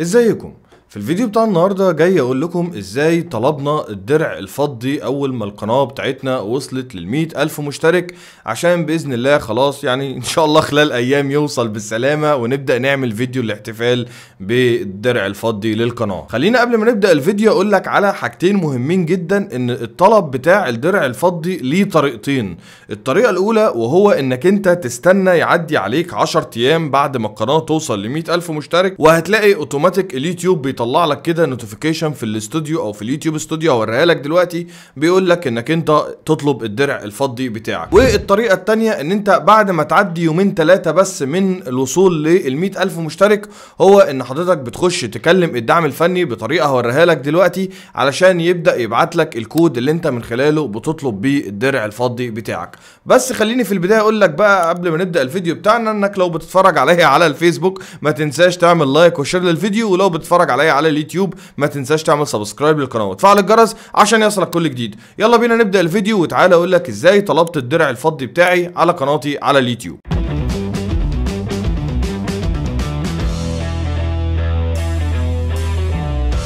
ازيكم في الفيديو بتاع النهارده جاي اقول لكم ازاي طلبنا الدرع الفضي اول ما القناه بتاعتنا وصلت لل الف مشترك عشان باذن الله خلاص يعني ان شاء الله خلال ايام يوصل بالسلامه ونبدا نعمل فيديو الاحتفال بالدرع الفضي للقناه خلينا قبل ما نبدا الفيديو اقول لك على حاجتين مهمين جدا ان الطلب بتاع الدرع الفضي ليه طريقتين الطريقه الاولى وهو انك انت تستنى يعدي عليك 10 ايام بعد ما القناه توصل ل الف مشترك وهتلاقي اوتوماتيك اليوتيوب بيطلع لك كده نوتيفيكيشن في الاستوديو او في اليوتيوب استوديو هوريها لك دلوقتي بيقول لك انك انت تطلب الدرع الفضي بتاعك والطريقه الثانيه ان انت بعد ما تعدي يومين ثلاثه بس من الوصول لل ألف مشترك هو ان حضرتك بتخش تكلم الدعم الفني بطريقه هوريها لك دلوقتي علشان يبدا يبعت لك الكود اللي انت من خلاله بتطلب بيه الدرع الفضي بتاعك بس خليني في البدايه اقول لك بقى قبل ما نبدا الفيديو بتاعنا انك لو بتتفرج عليا على الفيسبوك ما تنساش تعمل لايك وشير للفيديو ولو بتتفرج عليا على اليوتيوب ما تنساش تعمل سبسكرايب للقناه وتفعل الجرس عشان يصلك كل جديد يلا بينا نبدا الفيديو وتعالى اقول لك ازاي طلبت الدرع الفضي بتاعي على قناتي على اليوتيوب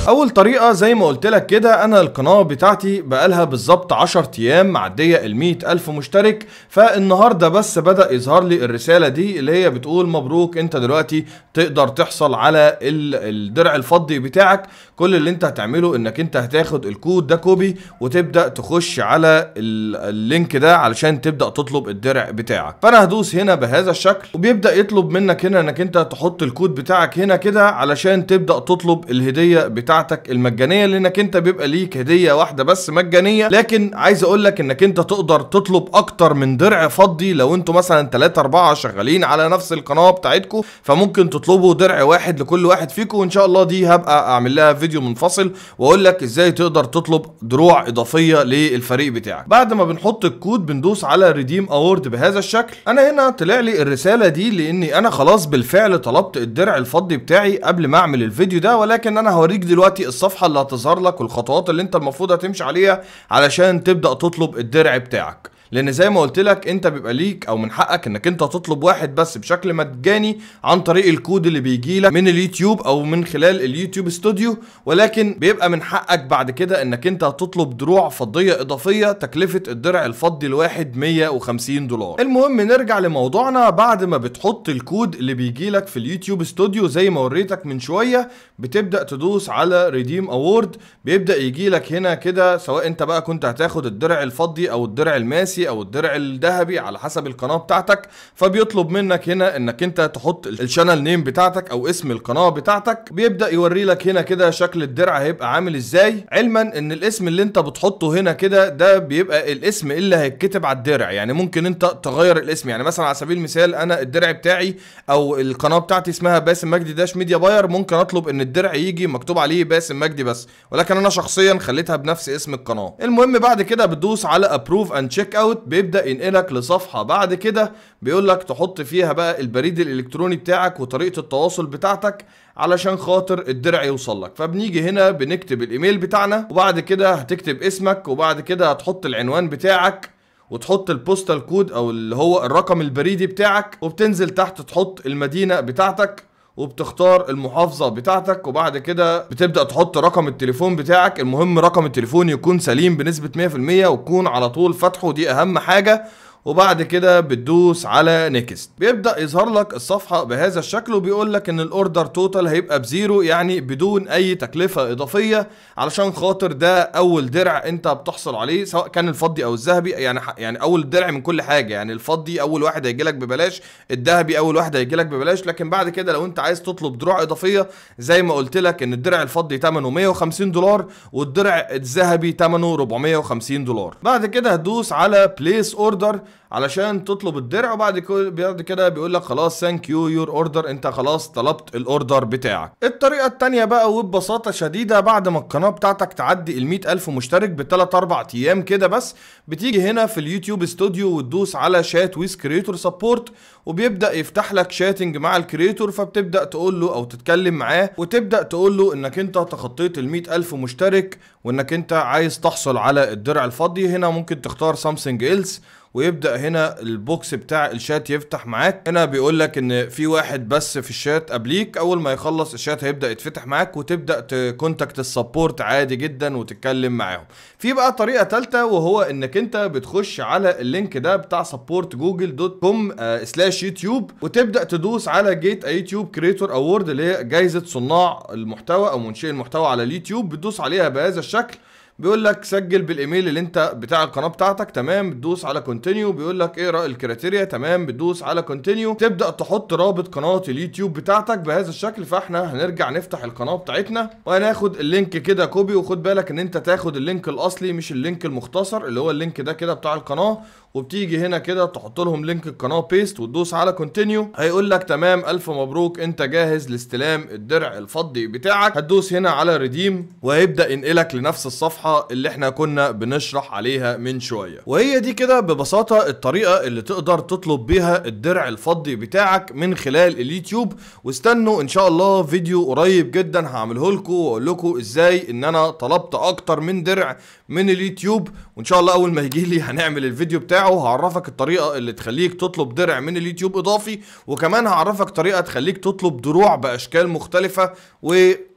اول طريقه زي ما قلت لك كده انا القناه بتاعتي بقالها بالظبط 10 ايام معديه ال ألف مشترك فالنهارده بس بدا يظهر لي الرساله دي اللي هي بتقول مبروك انت دلوقتي تقدر تحصل على الدرع الفضي بتاعك كل اللي انت هتعمله انك انت هتاخد الكود ده كوبي وتبدا تخش على اللينك ده علشان تبدا تطلب الدرع بتاعك فانا هدوس هنا بهذا الشكل وبيبدا يطلب منك هنا انك انت تحط الكود بتاعك هنا كده علشان تبدا تطلب الهديه بتاعك بتاعتك المجانيه لانك انت بيبقى ليك هديه واحده بس مجانيه لكن عايز اقول لك انك انت تقدر تطلب اكتر من درع فضي لو انتوا مثلا 3 4 شغالين على نفس القناه بتاعتكم فممكن تطلبوا درع واحد لكل واحد فيكم وان شاء الله دي هبقى اعمل لها فيديو منفصل واقول لك ازاي تقدر تطلب دروع اضافيه للفريق بتاعك بعد ما بنحط الكود بندوس على ريديم اوورد بهذا الشكل انا هنا طلع لي الرساله دي لاني انا خلاص بالفعل طلبت الدرع الفضي بتاعي قبل ما اعمل الفيديو ده ولكن انا هوريك دلوقتي دلوقتي الصفحه اللي هتظهر لك والخطوات اللي انت المفروض هتمشي عليها علشان تبدا تطلب الدرع بتاعك لان زي ما قلت لك انت بيبقى ليك او من حقك انك انت تطلب واحد بس بشكل مجاني عن طريق الكود اللي بيجي لك من اليوتيوب او من خلال اليوتيوب استوديو ولكن بيبقى من حقك بعد كده انك انت تطلب دروع فضيه اضافيه تكلفه الدرع الفضي الواحد 150 دولار المهم نرجع لموضوعنا بعد ما بتحط الكود اللي بيجي لك في اليوتيوب استوديو زي ما وريتك من شويه بتبدا تدوس على ريديم اوورد بيبدا يجي لك هنا كده سواء انت بقى كنت هتاخد الدرع الفضي او الدرع الماسي الخماسي او الدرع الذهبي على حسب القناه بتاعتك فبيطلب منك هنا انك انت تحط الشانل نيم بتاعتك او اسم القناه بتاعتك بيبدا يوري لك هنا كده شكل الدرع هيبقى عامل ازاي علما ان الاسم اللي انت بتحطه هنا كده ده بيبقى الاسم اللي هيتكتب على الدرع يعني ممكن انت تغير الاسم يعني مثلا على سبيل المثال انا الدرع بتاعي او القناه بتاعتي اسمها باسم مجدي داش ميديا باير ممكن اطلب ان الدرع يجي مكتوب عليه باسم مجدي بس ولكن انا شخصيا خليتها بنفس اسم القناه المهم بعد كده بتدوس على ابروف اند تشيك اوت بيبدا ينقلك لصفحه بعد كده بيقول لك تحط فيها بقى البريد الالكتروني بتاعك وطريقه التواصل بتاعتك علشان خاطر الدرع يوصل لك فبنيجي هنا بنكتب الايميل بتاعنا وبعد كده هتكتب اسمك وبعد كده هتحط العنوان بتاعك وتحط البوستال كود او اللي هو الرقم البريدي بتاعك وبتنزل تحت تحط المدينه بتاعتك وبتختار المحافظة بتاعتك وبعد كده بتبدأ تحط رقم التليفون بتاعك المهم رقم التليفون يكون سليم بنسبة 100% وتكون على طول فاتحه دي أهم حاجة وبعد كده بتدوس على نيكست بيبدا يظهر لك الصفحه بهذا الشكل وبيقول لك ان الاوردر توتال هيبقى بزيرو يعني بدون اي تكلفه اضافيه علشان خاطر ده اول درع انت بتحصل عليه سواء كان الفضي او الذهبي يعني يعني اول درع من كل حاجه يعني الفضي اول واحد هيجي لك ببلاش الذهبي اول واحد هيجي لك ببلاش لكن بعد كده لو انت عايز تطلب دروع اضافيه زي ما قلت لك ان الدرع الفضي ثمنه 150 دولار والدرع الذهبي ثمنه 450 دولار بعد كده هتدوس على بليس اوردر علشان تطلب الدرع وبعد بعد كده بيقول لك خلاص ثانك يو يور اوردر انت خلاص طلبت الاوردر بتاعك الطريقه الثانيه بقى وببساطه شديده بعد ما القناه بتاعتك تعدي ال ألف مشترك بثلاث اربع ايام كده بس بتيجي هنا في اليوتيوب ستوديو وتدوس على شات ويز كريتور سبورت وبيبدا يفتح لك شاتنج مع الكريتور فبتبدا تقول له او تتكلم معاه وتبدا تقول له انك انت تخطيت ال ألف مشترك وانك انت عايز تحصل على الدرع الفضي هنا ممكن تختار سامسونج else ويبدا هنا البوكس بتاع الشات يفتح معاك هنا بيقول لك ان في واحد بس في الشات قبليك اول ما يخلص الشات هيبدا يتفتح معاك وتبدا تكونتاكت السبورت عادي جدا وتتكلم معاهم في بقى طريقه ثالثه وهو انك انت بتخش على اللينك ده بتاع سبورت جوجل دوت كوم آه، سلاش يوتيوب وتبدا تدوس على جيت يوتيوب كريتور اوورد اللي هي جائزه صناع المحتوى او منشئ المحتوى على اليوتيوب بتدوس عليها بهذا الشكل بيقول لك سجل بالايميل اللي انت بتاع القناه بتاعتك تمام بتدوس على كونتينيو بيقول لك اقرا الكريتيريا تمام بتدوس على كونتينيو تبدا تحط رابط قناه اليوتيوب بتاعتك بهذا الشكل فاحنا هنرجع نفتح القناه بتاعتنا وهناخد اللينك كده كوبي وخد بالك ان انت تاخد اللينك الاصلي مش اللينك المختصر اللي هو اللينك ده كده بتاع القناه وبتيجي هنا كده تحط لهم لينك القناه بيست وتدوس على كونتينيو هيقول لك تمام الف مبروك انت جاهز لاستلام الدرع الفضي بتاعك هتدوس هنا على ريديم وهيبدا ينقلك لنفس الصفحه الصفحة اللي احنا كنا بنشرح عليها من شوية وهي دي كده ببساطة الطريقة اللي تقدر تطلب بيها الدرع الفضي بتاعك من خلال اليوتيوب واستنوا ان شاء الله فيديو قريب جدا هعمله لكم واقول لكم ازاي ان انا طلبت اكتر من درع من اليوتيوب وان شاء الله اول ما يجي لي هنعمل الفيديو بتاعه هعرفك الطريقة اللي تخليك تطلب درع من اليوتيوب اضافي وكمان هعرفك طريقة تخليك تطلب دروع باشكال مختلفة و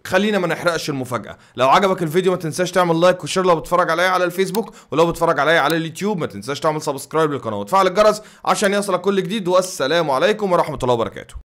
خلينا ما نحرقش المفاجاه لو عجبك الفيديو ما تنساش تعمل لايك وشير لو بتتفرج عليا على الفيسبوك ولو بتتفرج عليا على اليوتيوب ما تنساش تعمل سبسكرايب للقناه وتفعل الجرس عشان يصلك كل جديد والسلام عليكم ورحمه الله وبركاته